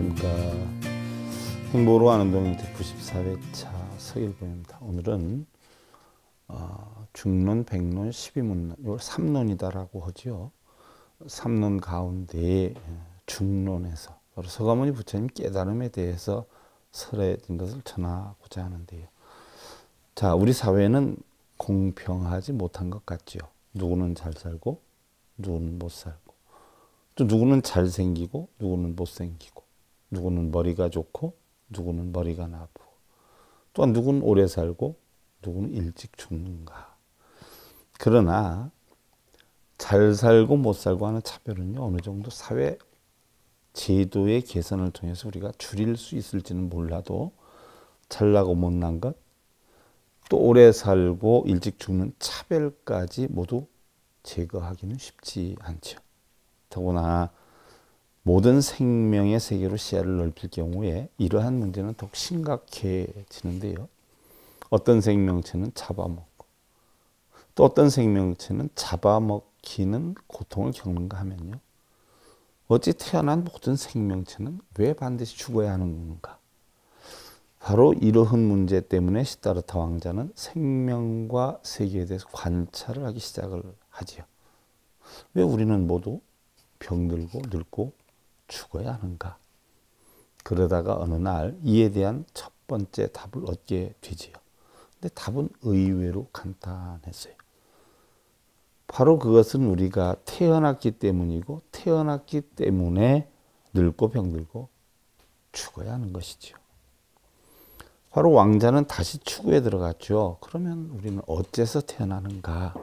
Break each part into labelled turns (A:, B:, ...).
A: 안녕하십니까 행보로 아는 동이 194회차 서일보입니다 오늘은 어, 중론, 백론, 십이문론 이걸 삼론이다라고 하지요 론 가운데 예, 중론에서 바로 서가모니 부처님 깨달음에 대해서 설해진 것을 전하고자 하는데요 자 우리 사회는 공평하지 못한 것 같지요 누구는 잘 살고 누구는 못 살고 또 누구는 잘생기고 누구는 못생기고 누구는 머리가 좋고 누구는 머리가 나쁘고 또한 누구는 오래 살고 누구는 일찍 죽는가. 그러나 잘 살고 못 살고 하는 차별은요 어느 정도 사회 제도의 개선을 통해서 우리가 줄일 수 있을지는 몰라도 잘나고 못 난 것, 또 오래 살고 일찍 죽는 차별까지 모두 제거하기는 쉽지 않죠. 더구나 모든 생명의 세계로 시야를 넓힐 경우에 이러한 문제는 더욱 심각해지는데요. 어떤 생명체는 잡아먹고 또 어떤 생명체는 잡아먹히는 고통을 겪는가 하면요. 어찌 태어난 모든 생명체는 왜 반드시 죽어야 하는가? 바로 이러한 문제 때문에 시타르타 왕자는 생명과 세계에 대해서 관찰을 하기 시작을 하지요. 왜 우리는 모두 병들고 늙고 죽어야 하는가? 그러다가 어느 날 이에 대한 첫 번째 답을 얻게 되지요. 근데 답은 의외로 간단했어요. 바로 그것은 우리가 태어났기 때문이고 태어났기 때문에 늙고 병들고 죽어야 하는 것이지요. 바로 왕자는 다시 추구에 들어갔죠. 그러면 우리는 어째서 태어나는가?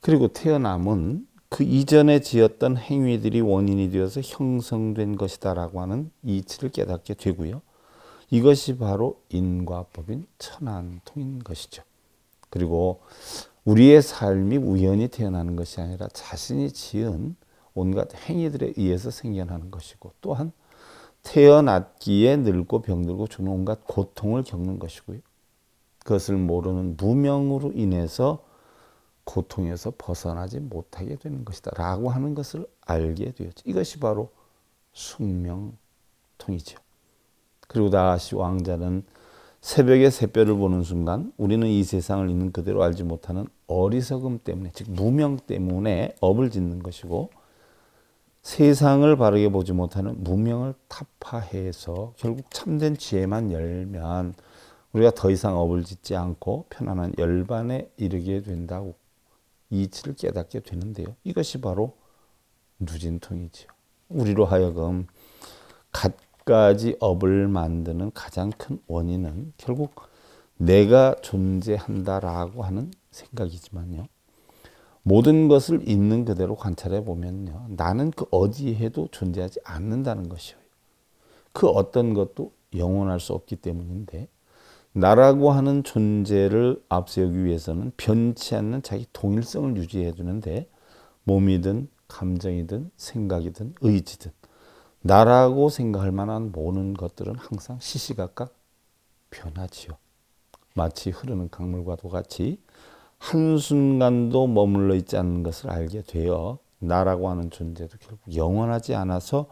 A: 그리고 태어남은 그 이전에 지었던 행위들이 원인이 되어서 형성된 것이다라고 하는 이치를 깨닫게 되고요. 이것이 바로 인과법인 천안통인 것이죠. 그리고 우리의 삶이 우연히 태어나는 것이 아니라 자신이 지은 온갖 행위들에 의해서 생겨나는 것이고 또한 태어났기에 늙고 병들고 주는 온갖 고통을 겪는 것이고요. 그것을 모르는 무명으로 인해서 고통에서 벗어나지 못하게 되는 것이다. 라고 하는 것을 알게 되었죠. 이것이 바로 숙명통이죠. 그리고 다시 왕자는 새벽에 새별을 보는 순간 우리는 이 세상을 있는 그대로 알지 못하는 어리석음 때문에, 즉, 무명 때문에 업을 짓는 것이고 세상을 바르게 보지 못하는 무명을 타파해서 결국 참된 지혜만 열면 우리가 더 이상 업을 짓지 않고 편안한 열반에 이르게 된다고 이치를 깨닫게 되는데요. 이것이 바로 누진통이지요. 우리로 하여금 갖가지 업을 만드는 가장 큰 원인은 결국 내가 존재한다라고 하는 생각이지만요. 모든 것을 있는 그대로 관찰해 보면요. 나는 그 어디에도 존재하지 않는다는 것이요. 그 어떤 것도 영원할 수 없기 때문인데 나라고 하는 존재를 앞세우기 위해서는 변치 않는 자기 동일성을 유지해 주는데 몸이든 감정이든 생각이든 의지든 나라고 생각할 만한 모든 것들은 항상 시시각각 변하지요. 마치 흐르는 강물과도 같이 한순간도 머물러 있지 않는 것을 알게 되어 나라고 하는 존재도 결국 영원하지 않아서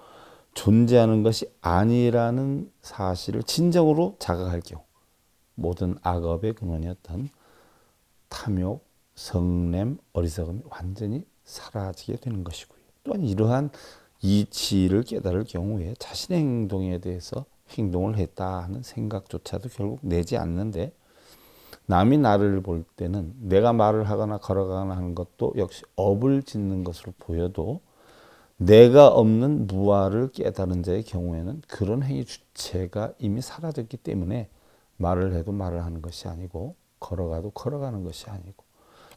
A: 존재하는 것이 아니라는 사실을 진정으로 자각할 경우 모든 악업의 근원이었던 탐욕, 성냄, 어리석음이 완전히 사라지게 되는 것이고요. 또한 이러한 이치를 깨달을 경우에 자신의 행동에 대해서 행동을 했다 하는 생각조차도 결국 내지 않는데 남이 나를 볼 때는 내가 말을 하거나 걸어가거나 하는 것도 역시 업을 짓는 것으로 보여도 내가 없는 무아를 깨달은 자의 경우에는 그런 행위 주체가 이미 사라졌기 때문에 말을 해도 말을 하는 것이 아니고 걸어가도 걸어가는 것이 아니고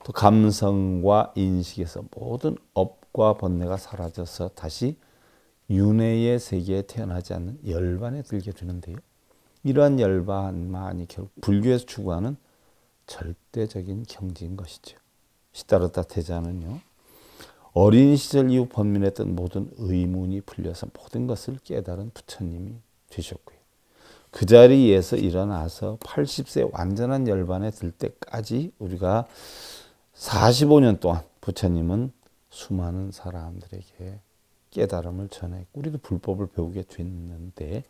A: 또 감성과 인식에서 모든 업과 번뇌가 사라져서 다시 윤회의 세계에 태어나지 않는 열반에 들게 되는데요. 이러한 열반만이 결국 불교에서 추구하는 절대적인 경지인 것이죠. 시타르타 태자는요. 어린 시절 이후 번민했던 모든 의문이 풀려서 모든 것을 깨달은 부처님이 되셨고요. 그 자리에서 일어나서 80세 완전한 열반에 들 때까지 우리가 45년 동안 부처님은 수많은 사람들에게 깨달음을 전했고 우리도 불법을 배우게 됐는데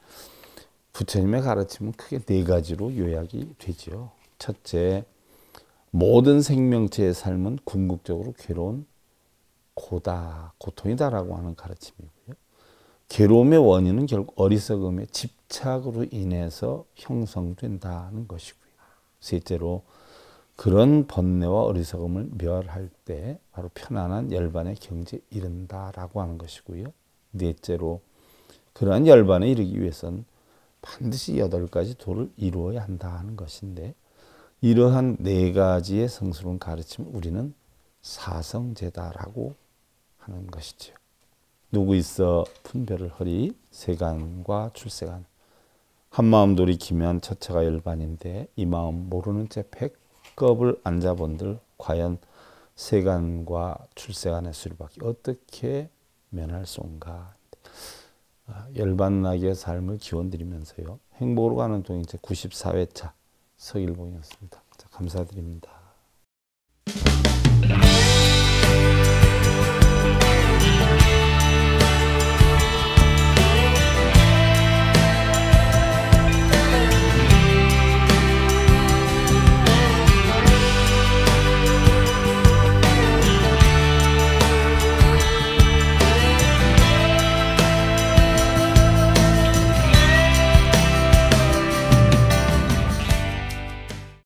A: 부처님의 가르침은 크게 네 가지로 요약이 되지요. 첫째, 모든 생명체의 삶은 궁극적으로 괴로운 고다, 고통이다라고 하는 가르침이고요. 괴로움의 원인은 결국 어리석음의 집착으로 인해서 형성된다는 것이고요. 셋째로 그런 번뇌와 어리석음을 멸할 때 바로 편안한 열반의 경지에 이른다라고 하는 것이고요. 넷째로 그러한 열반에 이르기 위해선 반드시 여덟 가지 도를 이루어야 한다 는 것인데 이러한 네 가지의 성스러운 가르침을 우리는 사성제다라고 하는 것이지요. 누구 있어 분별을 허리 세간과 출세간 한 마음 돌이키면 첫째가 열반인데 이 마음 모르는 채 백겁을 앉아본들 과연 세간과 출세간의 수리밖에 어떻게 면할 수인가 아, 열반나게 삶을 기원드리면서요 행복으로 가는 동행 제 94회차 서일봉이었습니다. 감사드립니다.